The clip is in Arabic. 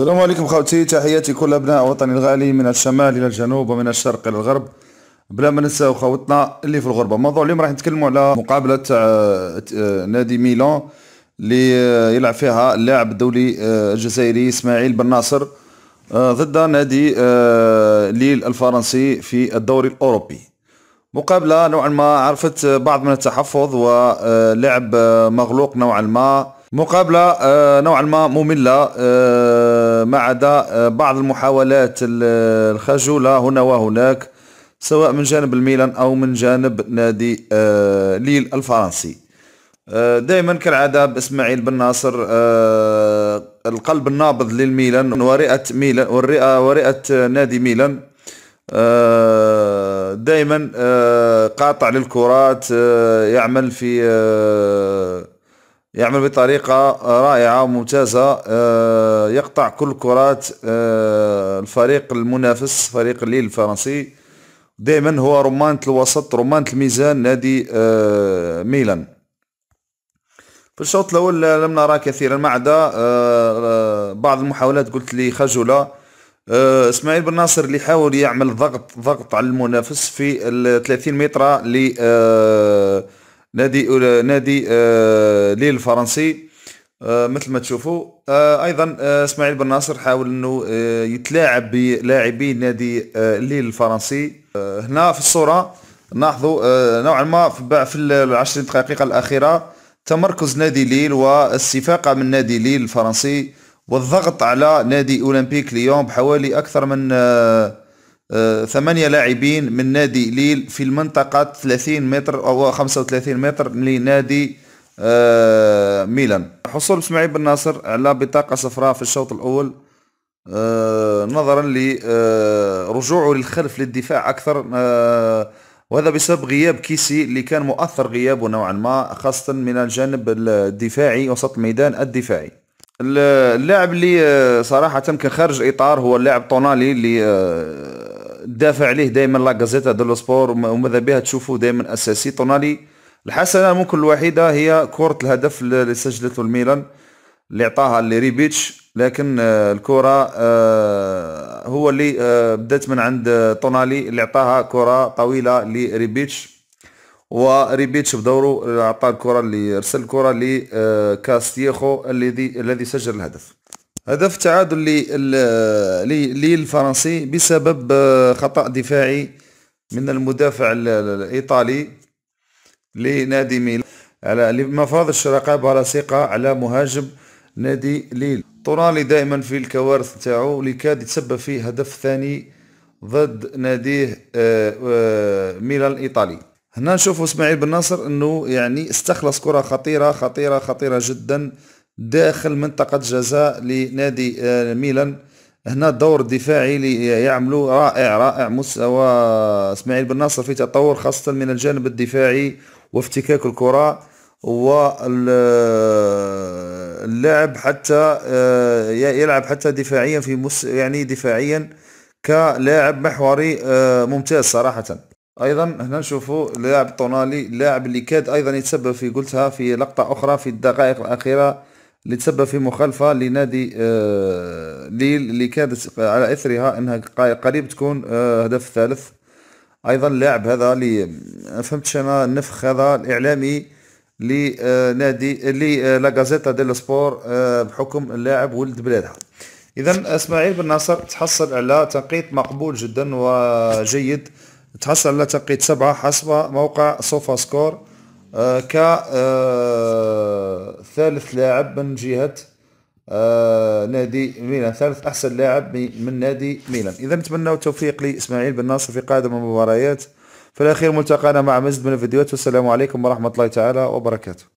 السلام عليكم خوتي تحياتي كل ابناء وطني الغالي من الشمال الى الجنوب ومن الشرق الى الغرب بلا ما ننساو خوتنا اللي في الغربه موضوع اليوم راح نتكلموا على مقابله تاع آه، آه، نادي ميلان اللي آه، يلعب فيها اللاعب الدولي الجزائري اسماعيل بن ناصر ضد نادي ليل الفرنسي في الدوري الاوروبي مقابله نوعا ما عرفت بعض من التحفظ ولعب مغلوق نوعا ما مقابله نوعا ما ممله ما عدا آه، بعض المحاولات الخجولة هنا وهناك سواء من جانب الميلان أو من جانب نادي آه، ليل الفرنسي آه، دائما كالعادة بإسماعيل بن ناصر القلب النابض للميلان ورئة ميلان ورئة, ورئة نادي ميلان دائما قاطع للكرات يعمل في يعمل بطريقة رائعة وممتازة آه، يقطع كل كرات آه، الفريق المنافس فريق الليل الفرنسي دائما هو رمانة الوسط رمانة الميزان نادي آه، ميلان في الشوط الأول لم نرى كثيرا ما عدا بعض المحاولات قلت لي خجولة اسماعيل بن ناصر اللي حاول يعمل ضغط ضغط على المنافس في 30 متر ل نادي نادي آه، ليل الفرنسي آه، مثل ما تشوفوا آه، ايضا اسماعيل بن ناصر حاول انه يتلاعب بلاعبي نادي ليل الفرنسي هنا في الصوره ناخذوا نوعا ما في العشر دقائق الاخيره تمركز نادي ليل والاستفاقة من نادي ليل الفرنسي والضغط على نادي أولمبيك ليون بحوالي أكثر من ثمانية لاعبين من نادي ليل في المنطقة 30 متر أو 35 متر لنادي آه، ميلان حصول اسماعيل بن ناصر على بطاقة صفراء في الشوط الأول آه، نظرا لرجوعه آه، للخلف للدفاع أكثر وهذا بسبب غياب كيسي اللي كان مؤثر غيابه نوعا ما خاصة من الجانب الدفاعي وسط الميدان الدفاعي اللاعب اللي صراحة كان خارج إطار هو اللاعب طونالي اللي دافع عليه دائما لا غازيتا دو سبور وماذا بها تشوفوا دائما اساسي تونالي الحسنه ممكن الوحيده هي كره الهدف اللي سجلته الميلان اللي عطاها لريبيتش لكن آه، الكره آه، هو اللي آه، بدات من عند تونالي اللي عطاها كره طويله لريبيتش وريبيتش بدوره عطى الكره اللي ارسل الكره لكاستيخو الذي الذي سجل الهدف هدف تعادل للفرنسي بسبب آه، خطأ دفاعي من المدافع الإيطالي لنادي ميلان على ما فاضش رقابة لاصقة على مهاجم نادي ليل طورالي دائما في الكوارث نتاعو اللي كاد يتسبب في هدف ثاني ضد ناديه آه، آه، ميلان الإيطالي هنا نشوفوا اسماعيل بن ناصر انه يعني استخلص كرة خطيرة خطيرة خطيرة جدا داخل منطقة جزاء لنادي آه، ميلان هنا الدور الدفاعي اللي يعملوا رائع رائع مستوى اسماعيل بن ناصر في تطور خاصة من الجانب الدفاعي وافتكاك الكرة واللعب حتى آه، يلعب حتى دفاعيا في يعني دفاعيا كلاعب محوري آه، ممتاز صراحة ايضا هنا نشوفوا لاعب طونالي لاعب اللي كاد ايضا يتسبب في قلتها في لقطة اخرى في الدقائق الاخيرة اللي تسبب في مخالفه لنادي ليل آه، اللي كانت على اثرها انها قريب تكون آه، هدف ثالث ايضا اللاعب هذا اللي ما فهمتش انا النفخ هذا الاعلامي لنادي آه، لا غازيتا ديل سبور بحكم اللاعب ولد بلادها اذا اسماعيل بن ناصر تحصل على تنقيط مقبول جدا وجيد تحصل على تنقيط سبعة حسب موقع سوفا سكور آه ك آه ثالث لاعب من جهه آه نادي ميلان ثالث احسن لاعب من نادي ميلان اذا نتمنى التوفيق لاسماعيل بن ناصر في قادم المباريات في الاخير ملتقانا مع مزد من الفيديوهات والسلام عليكم ورحمه الله تعالى وبركاته